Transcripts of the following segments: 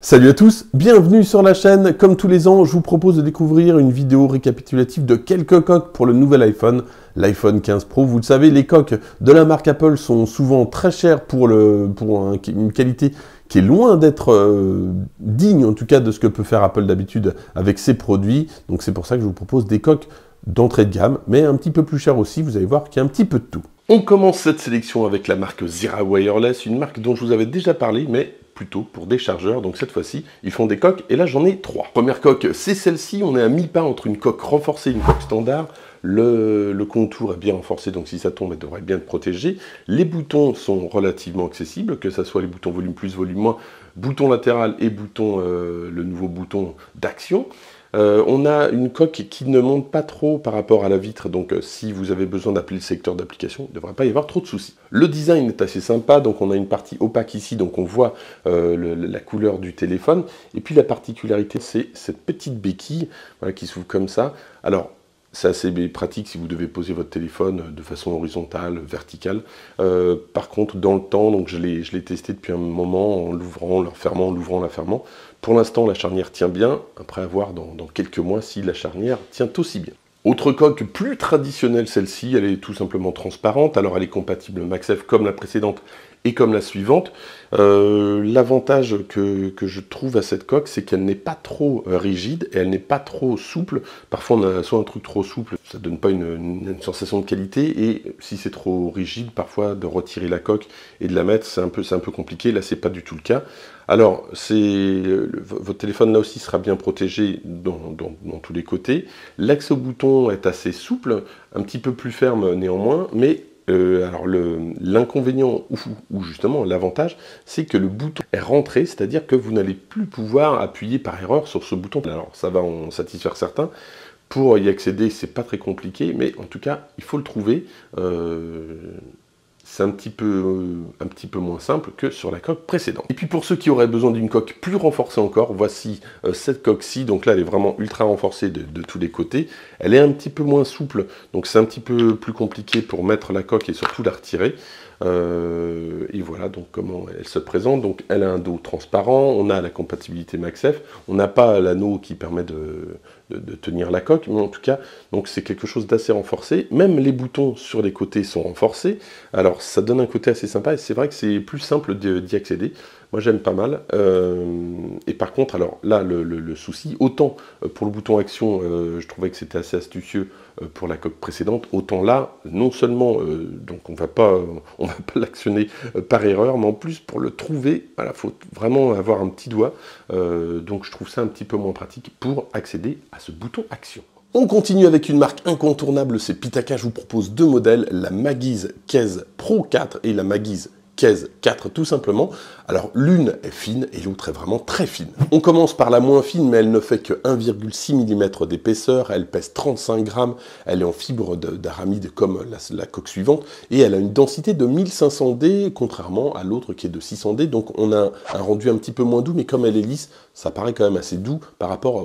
Salut à tous, bienvenue sur la chaîne. Comme tous les ans, je vous propose de découvrir une vidéo récapitulative de quelques coques pour le nouvel iPhone, l'iPhone 15 Pro. Vous le savez, les coques de la marque Apple sont souvent très chères pour, le, pour une qualité qui est loin d'être euh, digne en tout cas de ce que peut faire Apple d'habitude avec ses produits. Donc c'est pour ça que je vous propose des coques d'entrée de gamme, mais un petit peu plus chères aussi, vous allez voir qu'il y a un petit peu de tout. On commence cette sélection avec la marque Zira Wireless, une marque dont je vous avais déjà parlé, mais plutôt pour des chargeurs. Donc cette fois-ci, ils font des coques et là j'en ai trois. Première coque, c'est celle-ci. On est à mi-pas entre une coque renforcée et une coque standard. Le, contour est bien renforcé, donc si ça tombe, elle devrait bien protéger. Les boutons sont relativement accessibles, que ce soit les boutons volume plus, volume moins, bouton latéral et bouton, euh, le nouveau bouton d'action. Euh, on a une coque qui ne monte pas trop par rapport à la vitre, donc euh, si vous avez besoin d'appeler le secteur d'application, il ne devrait pas y avoir trop de soucis. Le design est assez sympa, donc on a une partie opaque ici, donc on voit euh, la couleur du téléphone. Et puis la particularité, c'est cette petite béquille qui s'ouvre comme ça. Alors, c'est assez pratique si vous devez poser votre téléphone euh, de façon horizontale, verticale. Euh, par contre, dans le temps, donc je l'ai testé depuis un moment en l'ouvrant, en fermant, en l'ouvrant, la fermant. Pour l'instant, la charnière tient bien. Après avoir dans, dans quelques mois si la charnière tient aussi bien. Autre coque plus traditionnelle, celle-ci, elle est tout simplement transparente. Alors elle est compatible MaxF comme la précédente et comme la suivante. Euh, l'avantage que, je trouve à cette coque, c'est qu'elle n'est pas trop rigide et elle n'est pas trop souple. Parfois, on a soit un truc trop souple, ça donne pas une, sensation de qualité, et si c'est trop rigide, parfois de retirer la coque et de la mettre, c'est un peu, un peu compliqué. Là, c'est pas du tout le cas. Alors, votre téléphone là aussi sera bien protégé dans, dans tous les côtés. L'axe au bouton est assez souple, un petit peu plus ferme néanmoins, mais euh, alors l'inconvénient ou, justement l'avantage, c'est que le bouton est rentré, c'est-à-dire que vous n'allez plus pouvoir appuyer par erreur sur ce bouton. Alors ça va en satisfaire certains. Pour y accéder, c'est pas très compliqué, mais en tout cas, il faut le trouver. Euh, c'est euh, un, petit peu, moins simple que sur la coque précédente. Et puis pour ceux qui auraient besoin d'une coque plus renforcée encore, voici euh, cette coque-ci, donc là elle est vraiment ultra renforcée de, de, tous les côtés, elle est un petit peu moins souple, donc c'est un petit peu plus compliqué pour mettre la coque et surtout la retirer. Euh, et voilà donc comment elle se présente. Donc elle a un dos transparent, on a la compatibilité MaxF, on n'a pas l'anneau qui permet de, de, tenir la coque, mais en tout cas, donc c'est quelque chose d'assez renforcé. Même les boutons sur les côtés sont renforcés. Alors ça donne un côté assez sympa et c'est vrai que c'est plus simple d'y accéder. Moi, j'aime pas mal. Euh, et par contre, alors là, le, souci, autant euh, pour le bouton action, euh, je trouvais que c'était assez astucieux pour la coque précédente, autant là, non seulement, donc on va pas, on va pas l'actionner par erreur, mais en plus pour le trouver, il faut vraiment avoir un petit doigt. donc je trouve ça un petit peu moins pratique pour accéder à ce bouton action. On continue avec une marque incontournable, c'est Pitaka, je vous propose deux modèles, la Magise Case Pro 4 et la Magise case 4 tout simplement. Alors l'une est fine et l'autre est vraiment très fine. On commence par la moins fine mais elle ne fait que 1,6 mm d'épaisseur, elle pèse 35 grammes, elle est en fibre d'aramide comme la, coque suivante et elle a une densité de 1500D contrairement à l'autre qui est de 600D donc on a un, rendu un petit peu moins doux mais comme elle est lisse ça paraît quand même assez doux par rapport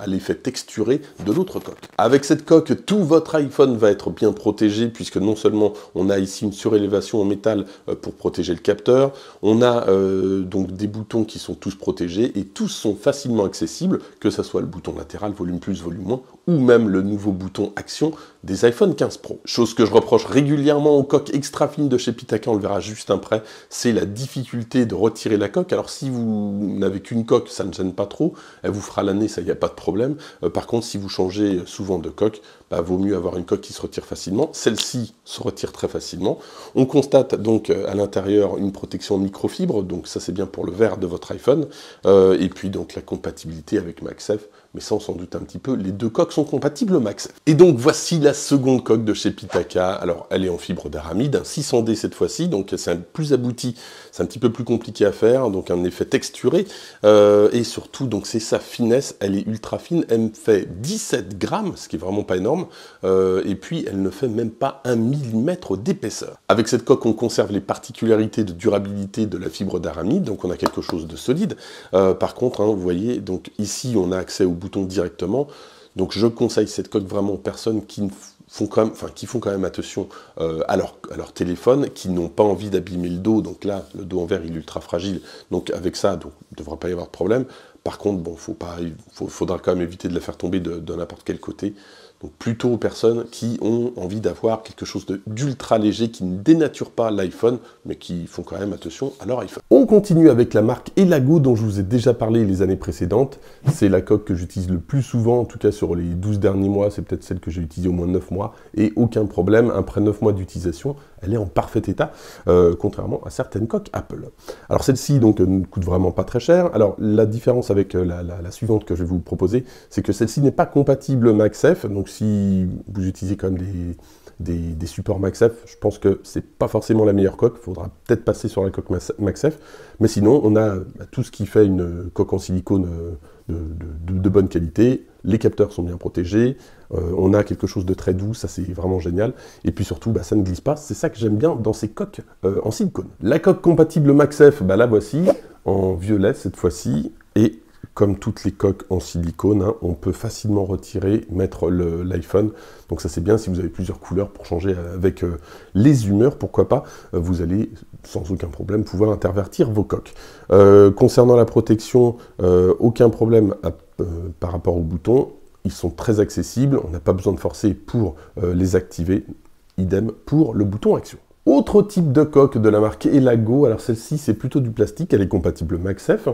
à l'effet texturé de l'autre coque. Avec cette coque tout votre iPhone va être bien protégé puisque non seulement on a ici une surélévation en métal euh, pour protéger le capteur. On a euh, donc des boutons qui sont tous protégés et tous sont facilement accessibles, que ce soit le bouton latéral, volume plus, volume moins, ou même le nouveau bouton action des iPhone 15 Pro. Chose que je reproche régulièrement aux coques extra fines de chez Pitaka, on le verra juste après, c'est la difficulté de retirer la coque. Alors si vous n'avez qu'une coque, ça ne gêne pas trop, elle vous fera l'année, ça n'y a pas de problème. Euh, par contre, si vous changez souvent de coque, bah, vaut mieux avoir une coque qui se retire facilement. Celle-ci se retire très facilement. On constate donc euh, à l'intérieur une protection microfibre, donc ça c'est bien pour le verre de votre iPhone, euh, et puis donc la compatibilité avec MaxF mais ça on s'en doute un petit peu, les deux coques sont compatibles au max. Et donc voici la seconde coque de chez Pitaka. Alors elle est en fibre d'aramide, un hein, 600D cette fois-ci, donc c'est plus abouti, c'est un petit peu plus compliqué à faire, donc un effet texturé. Euh, et surtout, donc c'est sa finesse, elle est ultra fine, elle fait 17 grammes, ce qui est vraiment pas énorme, euh, et puis elle ne fait même pas un millimètre d'épaisseur. Avec cette coque, on conserve les particularités de durabilité de la fibre d'aramide, donc on a quelque chose de solide. Euh, par contre, hein, vous voyez, donc ici on a accès au directement. Donc je conseille cette coque vraiment aux personnes qui font quand même, enfin, qui font quand même attention euh, à, leur, à, leur, téléphone, qui n'ont pas envie d'abîmer le dos. Donc là, le dos en verre, il est ultra fragile. Donc avec ça, donc, il devrait pas y avoir de problème. Par contre, bon, faut pas, il faudra quand même éviter de la faire tomber de n'importe quel côté donc plutôt aux personnes qui ont envie d'avoir quelque chose d'ultra léger, qui ne dénature pas l'iPhone, mais qui font quand même attention à leur iPhone. On continue avec la marque Elago dont je vous ai déjà parlé les années précédentes. C'est la coque que j'utilise le plus souvent, en tout cas sur les 12 derniers mois, c'est peut-être celle que j'ai utilisée au moins 9 mois, et aucun problème, après 9 mois d'utilisation, elle est en parfait état, euh, contrairement à certaines coques Apple. Alors celle-ci donc euh, ne coûte vraiment pas très cher. Alors la différence avec euh, la, suivante que je vais vous proposer, c'est que celle-ci n'est pas compatible MaxF, donc si vous utilisez quand même des, des, supports MaxF, je pense que c'est pas forcément la meilleure coque. Il faudra peut-être passer sur la coque MaxF. Mais sinon, on a bah, tout ce qui fait une coque en silicone euh, de, bonne qualité. Les capteurs sont bien protégés. Euh, on a quelque chose de très doux. Ça, c'est vraiment génial. Et puis surtout, bah, ça ne glisse pas. C'est ça que j'aime bien dans ces coques euh, en silicone. La coque compatible MaxF, bah, la voici en violet cette fois-ci. Et comme toutes les coques en silicone, hein, on peut facilement retirer, mettre l'iPhone. Donc ça c'est bien si vous avez plusieurs couleurs pour changer euh, avec euh, les humeurs, pourquoi pas, euh, vous allez sans aucun problème pouvoir intervertir vos coques. concernant la protection, aucun problème par rapport aux boutons. Ils sont très accessibles, on n'a pas besoin de forcer pour les activer. Idem pour le bouton action. Autre type de coque de la marque Elago, alors celle-ci c'est plutôt du plastique, elle est compatible MaxF.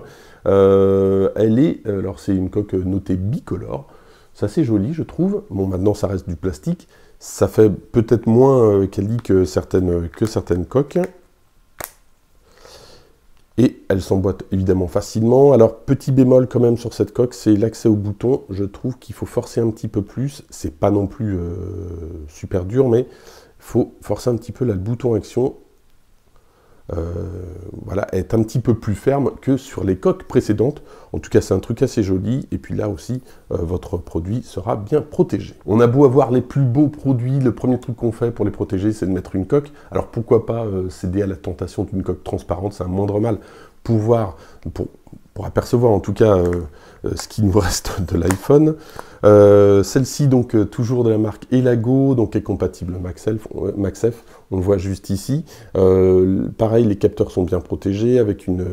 Euh, elle est, euh, alors c'est une coque notée bicolore, Ça c'est joli je trouve. Bon maintenant ça reste du plastique, ça fait peut-être moins euh, qu'elle que certaines, que certaines coques. Et elle s'emboîte évidemment facilement. Alors petit bémol quand même sur cette coque, c'est l'accès au bouton. Je trouve qu'il faut forcer un petit peu plus, c'est pas non plus super dur mais faut forcer un petit peu la le bouton action. Euh, voilà, être un petit peu plus ferme que sur les coques précédentes. En tout cas, c'est un truc assez joli. Et puis là aussi, euh, votre produit sera bien protégé. On a beau avoir les plus beaux produits, le premier truc qu'on fait pour les protéger, c'est de mettre une coque. Alors pourquoi pas euh, céder à la tentation d'une coque transparente, c'est un moindre mal. Pouvoir, pour apercevoir en tout cas euh, euh, ce qui nous reste de l'iPhone. Euh, celle-ci, donc toujours de la marque Elago, donc est compatible MaxF, f on le voit juste ici. pareil, les capteurs sont bien protégés avec une,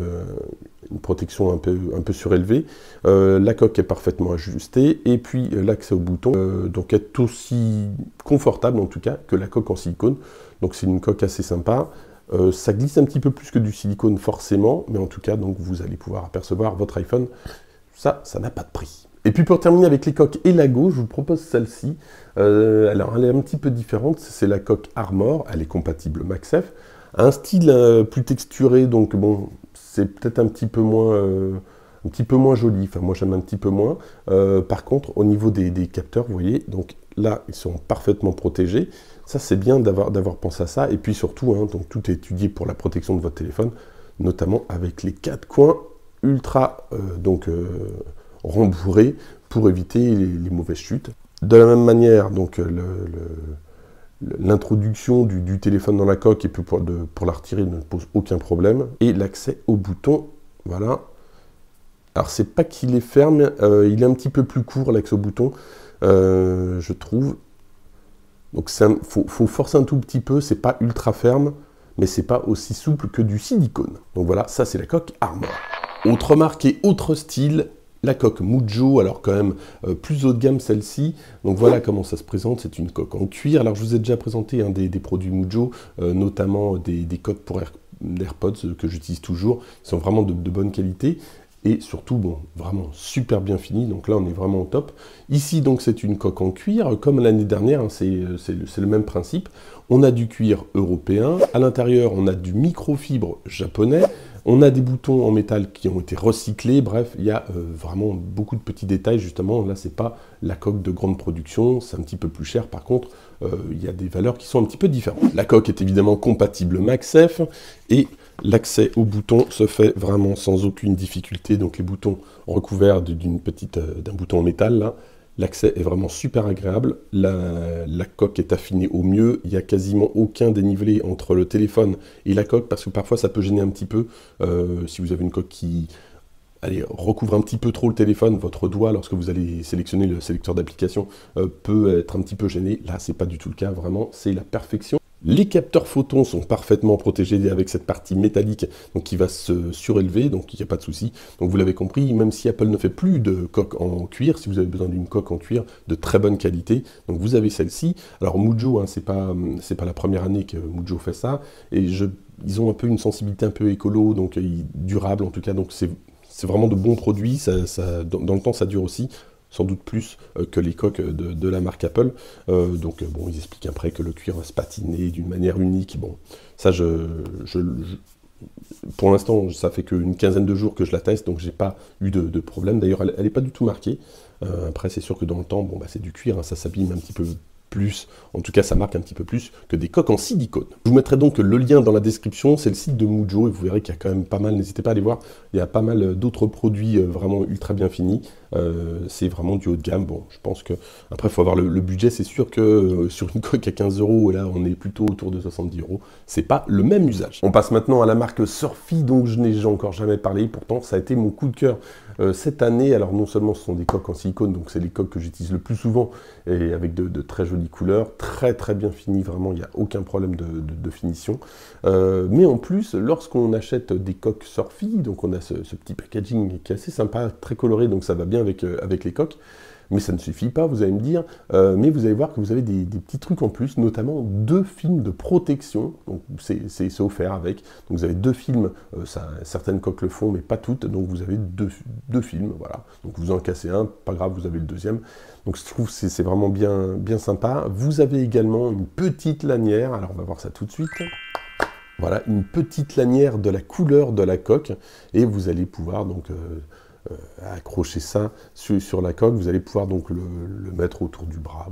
protection un peu, un peu surélevée. la coque est parfaitement ajustée et puis l'accès au bouton donc est aussi confortable en tout cas que la coque en silicone. Donc c'est une coque assez sympa. Euh, ça glisse un petit peu plus que du silicone forcément, mais en tout cas, donc vous allez pouvoir apercevoir votre iPhone. Ça, ça n'a pas de prix. Et puis pour terminer avec les coques et la gauche, je vous propose celle-ci. Euh, alors elle est un petit peu différente, c'est la coque Armor, elle est compatible MaxF. Un style euh, plus texturé, donc bon, c'est peut-être un petit peu moins... un petit peu moins joli, enfin moi j'aime un petit peu moins. par contre, au niveau des capteurs, vous voyez, donc là ils sont parfaitement protégés. Ça, c'est bien d'avoir pensé à ça. Et puis surtout, hein, donc, tout est étudié pour la protection de votre téléphone, notamment avec les quatre coins ultra euh, euh, rembourrés pour éviter les, mauvaises chutes. De la même manière, donc, l'introduction du, téléphone dans la coque et pour, de, la retirer ne pose aucun problème. Et l'accès au bouton, voilà. Alors, c'est pas qu'il est ferme, euh, il est un petit peu plus court l'accès au bouton. je trouve. Donc il faut, forcer un tout petit peu, c'est pas ultra ferme, mais c'est pas aussi souple que du silicone. Donc voilà, ça c'est la coque Armor. Autre marque et autre style, la coque Mujo, alors quand même euh, plus haut de gamme celle-ci. Donc voilà comment ça se présente, c'est une coque en cuir. Alors je vous ai déjà présenté un hein, des, produits Mujo, euh, notamment des, coques pour AirPods euh, que j'utilise toujours, qui sont vraiment de bonne qualité et surtout, bon, vraiment super bien fini, donc là on est vraiment au top. Ici donc c'est une coque en cuir, comme l'année dernière, hein, euh, c'est le, même principe. On a du cuir européen, à l'intérieur on a du microfibre japonais, on a des boutons en métal qui ont été recyclés, bref, il y a euh, vraiment beaucoup de petits détails justement, là c'est pas la coque de grande production, c'est un petit peu plus cher par contre, euh, il ya y a des valeurs qui sont un petit peu différentes. La coque est évidemment compatible MaxF et L'accès aux boutons se fait vraiment sans aucune difficulté, donc les boutons recouverts d'une petite, euh, d'un bouton en métal là, L'accès est vraiment super agréable, la, coque est affinée au mieux, il n'y a quasiment aucun dénivelé entre le téléphone et la coque, parce que parfois ça peut gêner un petit peu, euh, si vous avez une coque qui allez, recouvre un petit peu trop le téléphone, votre doigt lorsque vous allez sélectionner le sélecteur d'application euh, peut être un petit peu gêné, là c'est pas du tout le cas, vraiment c'est la perfection. Les capteurs photons sont parfaitement protégés avec cette partie métallique donc qui va se surélever, donc il n'y a pas de souci. Donc vous l'avez compris, même si Apple ne fait plus de coque en cuir, si vous avez besoin d'une coque en cuir de très bonne qualité, donc vous avez celle-ci. Alors Mujo, ce hein, c'est pas, pas la première année que Mujo fait ça, et je, ils ont un peu une sensibilité un peu écolo, donc euh, durable en tout cas, donc c'est vraiment de bons produits, dans le temps ça dure aussi sans doute plus euh, que les coques de, la marque Apple. Euh, donc euh, bon, ils expliquent après que le cuir va se patiner d'une manière unique. Bon, ça je, pour l'instant, ça fait qu'une quinzaine de jours que je la teste, donc j'ai pas eu de, problème. D'ailleurs, elle n'est pas du tout marquée. après, c'est sûr que dans le temps, bon, bah, c'est du cuir, hein, ça s'abîme un petit peu plus, en tout cas ça marque un petit peu plus que des coques en silicone. Je vous mettrai donc le lien dans la description, c'est le site de Mujo et vous verrez qu'il y a quand même pas mal, n'hésitez pas à aller voir, il y a pas mal euh, d'autres produits euh, vraiment ultra bien finis. Euh, c'est vraiment du haut de gamme. Bon, je pense que après il faut avoir le, budget, c'est sûr que sur une coque à 15 euros, là on est plutôt autour de 70 euros, c'est pas le même usage. On passe maintenant à la marque Surfy, dont je n'ai encore jamais parlé, pourtant ça a été mon coup de cœur cette année. Alors non seulement ce sont des coques en silicone, donc c'est les coques que j'utilise le plus souvent et avec de, de très jolies couleurs, très très bien fini, vraiment il n'y a aucun problème de, finition. Euh, mais en plus, lorsqu'on achète des coques Surfy, donc on a ce, petit packaging qui est assez sympa, très coloré, donc ça va bien avec, euh, avec les coques, mais ça ne suffit pas, vous allez me dire. Euh, mais vous allez voir que vous avez des, petits trucs en plus, notamment deux films de protection. Donc c'est offert avec. Donc vous avez deux films, euh, ça, certaines coques le font, mais pas toutes. Donc vous avez deux, films, voilà. Donc vous en cassez un, pas grave, vous avez le deuxième. Donc je trouve que c'est vraiment bien, bien sympa. Vous avez également une petite lanière. Alors on va voir ça tout de suite. Voilà, une petite lanière de la couleur de la coque. Et vous allez pouvoir donc... Euh, euh, accrocher ça sur, la coque, vous allez pouvoir donc le, mettre autour du bras,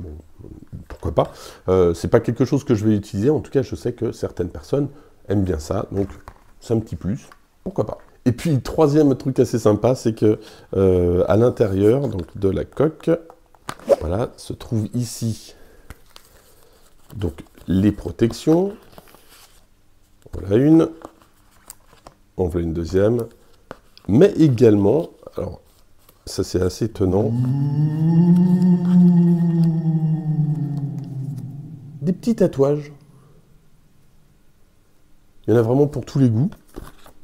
pourquoi pas. Euh, c'est pas quelque chose que je vais utiliser, en tout cas je sais que certaines personnes aiment bien ça, donc c'est un petit plus, pourquoi pas. Et puis troisième truc assez sympa, c'est que euh, à l'intérieur donc de la coque, voilà, se trouve ici donc les protections. Voilà une, on voilà une deuxième, mais également alors, ça c'est assez étonnant. Des petits tatouages. Il y en a vraiment pour tous les goûts.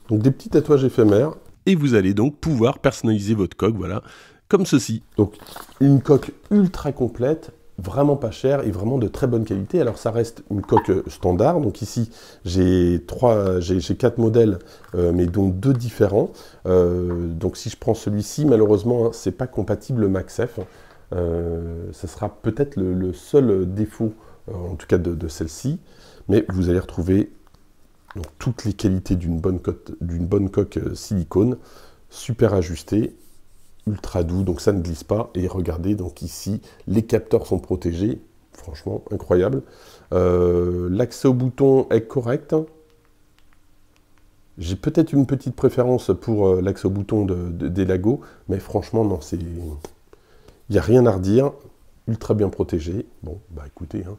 Donc des petits tatouages éphémères. Et vous allez donc pouvoir personnaliser votre coque, voilà, comme ceci. Donc une coque ultra complète vraiment pas cher et vraiment de très bonne qualité. Alors ça reste une coque standard. Donc ici j'ai trois, j'ai quatre modèles, euh, mais dont deux différents. Euh, donc si je prends celui-ci, malheureusement hein, c'est pas compatible MaxF. ce euh, ça sera peut-être le, seul défaut, en tout cas de, celle-ci. Mais vous allez retrouver toutes les qualités d'une bonne, coque, bonne coque silicone, super ajustée ultra doux, donc ça ne glisse pas. Et regardez, donc ici, les capteurs sont protégés. Franchement, incroyable. Euh, l'accès au bouton est correct. J'ai peut-être une petite préférence pour euh, l'accès au bouton de, des lagos, mais franchement, non, c'est... Il n'y a rien à redire. Ultra bien protégé. Bon, bah écoutez, hein.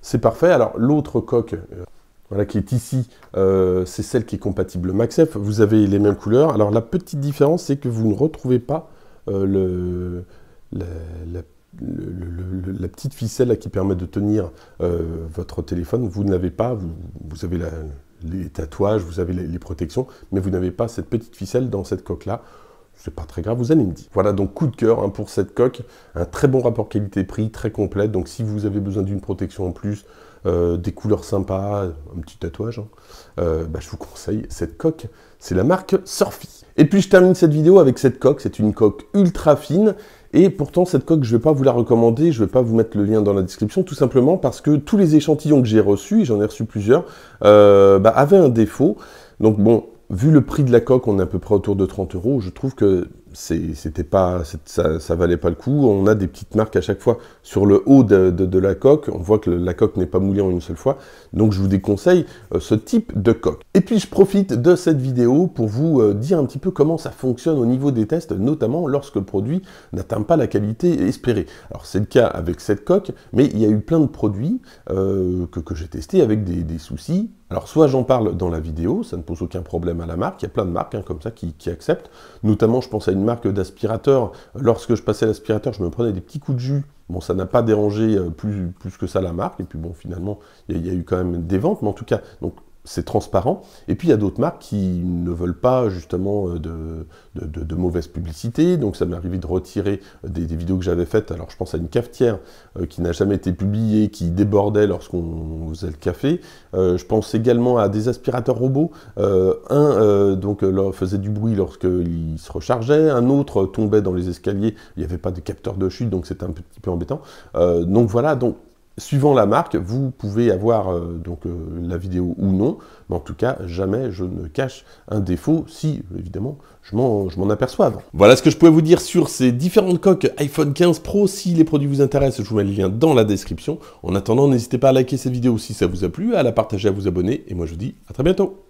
c'est parfait. Alors, l'autre coque... Euh, voilà, qui est ici, c'est celle qui est compatible MaxF. Vous avez les mêmes couleurs. Alors la petite différence, c'est que vous ne retrouvez pas euh, la, petite ficelle qui permet de tenir euh, votre téléphone, vous n'avez pas, vous, avez les tatouages, vous avez les, protections, mais vous n'avez pas cette petite ficelle dans cette coque-là c'est pas très grave, vous allez me dire. Voilà, donc coup de cœur hein, pour cette coque, un très bon rapport qualité-prix, très complet Donc si vous avez besoin d'une protection en plus, euh, des couleurs sympas, un petit tatouage, hein. euh, bah, je vous conseille cette coque. C'est la marque Surfy. Et puis je termine cette vidéo avec cette coque. C'est une coque ultra fine. Et pourtant, cette coque, je ne vais pas vous la recommander, je ne vais pas vous mettre le lien dans la description, tout simplement parce que tous les échantillons que j'ai reçus, et j'en ai reçu plusieurs, euh, bah, avaient un défaut. Donc bon, vu le prix de la coque, on est à peu près autour de 30 euros, je trouve que c'était pas, ça, ça, valait pas le coup. On a des petites marques à chaque fois. Sur le haut de, la coque, on voit que la coque n'est pas moulée en une seule fois. Donc je vous déconseille euh, ce type de coque. Et puis je profite de cette vidéo pour vous euh, dire un petit peu comment ça fonctionne au niveau des tests, notamment lorsque le produit n'atteint pas la qualité espérée. Alors c'est le cas avec cette coque, mais il y a eu plein de produits euh, que, j'ai testés avec des soucis alors soit j'en parle dans la vidéo, ça ne pose aucun problème à la marque, il y a plein de marques hein, comme ça qui, acceptent, notamment je pense à une marque d'aspirateur, lorsque je passais l'aspirateur je me prenais des petits coups de jus, bon ça n'a pas dérangé euh, plus, plus que ça la marque, et puis bon finalement il y, a eu quand même des ventes, mais en tout cas, donc c'est transparent. Et puis il y a d'autres marques qui ne veulent pas justement euh, de, mauvaise publicité. Donc ça m'est arrivé de retirer euh, des, vidéos que j'avais faites. Alors je pense à une cafetière euh, qui n'a jamais été publiée, qui débordait lorsqu'on faisait le café. je pense également à des aspirateurs robots. un donc faisait du bruit lorsqu'il se rechargeait, un autre tombait dans les escaliers. Il n'y avait pas de capteur de chute, donc c'était un petit peu embêtant. donc voilà, donc suivant la marque, vous pouvez avoir euh, donc euh, la vidéo ou non, mais en tout cas, jamais je ne cache un défaut si, évidemment, je m'en aperçois Voilà ce que je pouvais vous dire sur ces différentes coques iPhone 15 Pro. Si les produits vous intéressent, je vous mets le lien dans la description. En attendant, n'hésitez pas à liker cette vidéo si ça vous a plu, à la partager, à vous abonner, et moi je vous dis à très bientôt